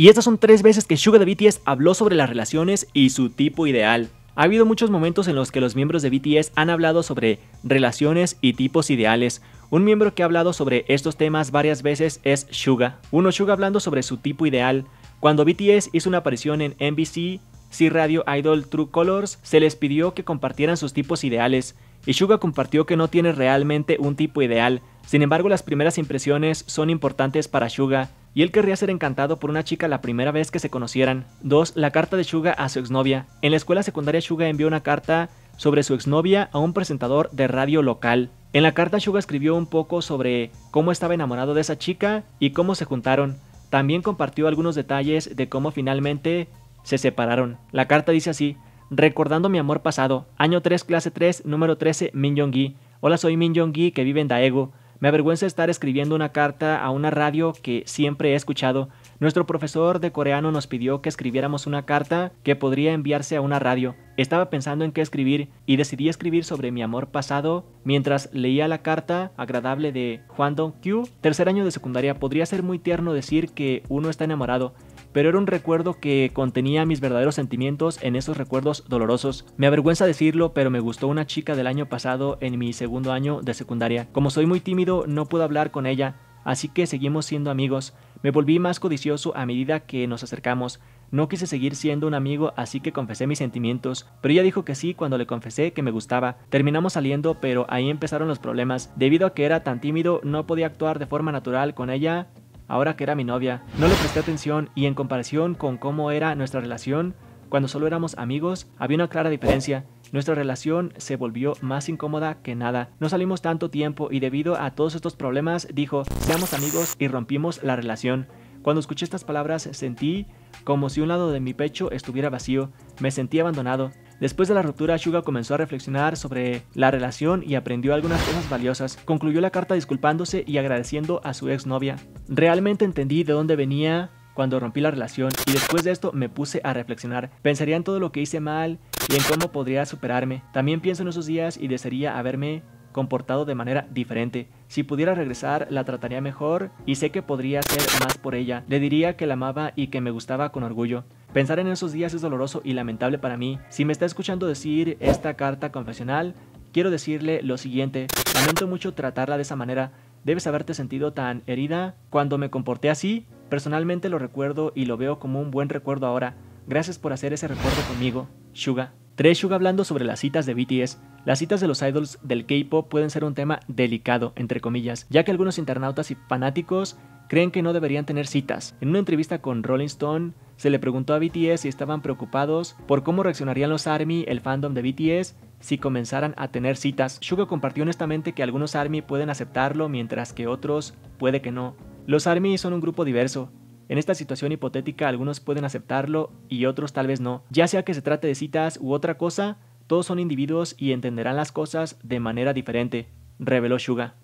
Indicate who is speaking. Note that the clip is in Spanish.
Speaker 1: Y estas son tres veces que Suga de BTS habló sobre las relaciones y su tipo ideal. Ha habido muchos momentos en los que los miembros de BTS han hablado sobre relaciones y tipos ideales. Un miembro que ha hablado sobre estos temas varias veces es Suga. Uno Suga hablando sobre su tipo ideal. Cuando BTS hizo una aparición en NBC, C Radio Idol True Colors, se les pidió que compartieran sus tipos ideales y Shuga compartió que no tiene realmente un tipo ideal, sin embargo las primeras impresiones son importantes para Shuga, y él querría ser encantado por una chica la primera vez que se conocieran. 2. La carta de Shuga a su exnovia. En la escuela secundaria Shuga envió una carta sobre su exnovia a un presentador de radio local. En la carta Shuga escribió un poco sobre cómo estaba enamorado de esa chica y cómo se juntaron. También compartió algunos detalles de cómo finalmente se separaron. La carta dice así, Recordando mi amor pasado, año 3, clase 3, número 13, Min Jong-gi. Hola, soy Min Jong-gi, que vive en Daegu. Me avergüenza estar escribiendo una carta a una radio que siempre he escuchado. Nuestro profesor de coreano nos pidió que escribiéramos una carta que podría enviarse a una radio. Estaba pensando en qué escribir y decidí escribir sobre mi amor pasado mientras leía la carta agradable de Juan Dong Kyu Tercer año de secundaria, podría ser muy tierno decir que uno está enamorado, pero era un recuerdo que contenía mis verdaderos sentimientos en esos recuerdos dolorosos. Me avergüenza decirlo, pero me gustó una chica del año pasado en mi segundo año de secundaria. Como soy muy tímido, no puedo hablar con ella, así que seguimos siendo amigos. Me volví más codicioso a medida que nos acercamos. No quise seguir siendo un amigo, así que confesé mis sentimientos, pero ella dijo que sí cuando le confesé que me gustaba. Terminamos saliendo, pero ahí empezaron los problemas. Debido a que era tan tímido, no podía actuar de forma natural con ella ahora que era mi novia. No le presté atención y en comparación con cómo era nuestra relación, cuando solo éramos amigos, había una clara diferencia. Nuestra relación se volvió más incómoda que nada. No salimos tanto tiempo y debido a todos estos problemas dijo, seamos amigos y rompimos la relación. Cuando escuché estas palabras sentí como si un lado de mi pecho estuviera vacío. Me sentí abandonado. Después de la ruptura, Suga comenzó a reflexionar sobre la relación y aprendió algunas cosas valiosas. Concluyó la carta disculpándose y agradeciendo a su exnovia. Realmente entendí de dónde venía cuando rompí la relación y después de esto me puse a reflexionar. Pensaría en todo lo que hice mal y en cómo podría superarme. También pienso en esos días y desearía haberme comportado de manera diferente. Si pudiera regresar, la trataría mejor y sé que podría hacer más por ella. Le diría que la amaba y que me gustaba con orgullo. Pensar en esos días es doloroso y lamentable para mí. Si me está escuchando decir esta carta confesional, quiero decirle lo siguiente. Lamento mucho tratarla de esa manera. Debes haberte sentido tan herida cuando me comporté así. Personalmente lo recuerdo y lo veo como un buen recuerdo ahora. Gracias por hacer ese recuerdo conmigo, Suga. 3. Suga hablando sobre las citas de BTS. Las citas de los idols del K-pop pueden ser un tema delicado, entre comillas, ya que algunos internautas y fanáticos creen que no deberían tener citas. En una entrevista con Rolling Stone, se le preguntó a BTS si estaban preocupados por cómo reaccionarían los ARMY, el fandom de BTS, si comenzaran a tener citas. Suga compartió honestamente que algunos ARMY pueden aceptarlo mientras que otros puede que no. Los ARMY son un grupo diverso, en esta situación hipotética algunos pueden aceptarlo y otros tal vez no. Ya sea que se trate de citas u otra cosa, todos son individuos y entenderán las cosas de manera diferente, reveló Suga.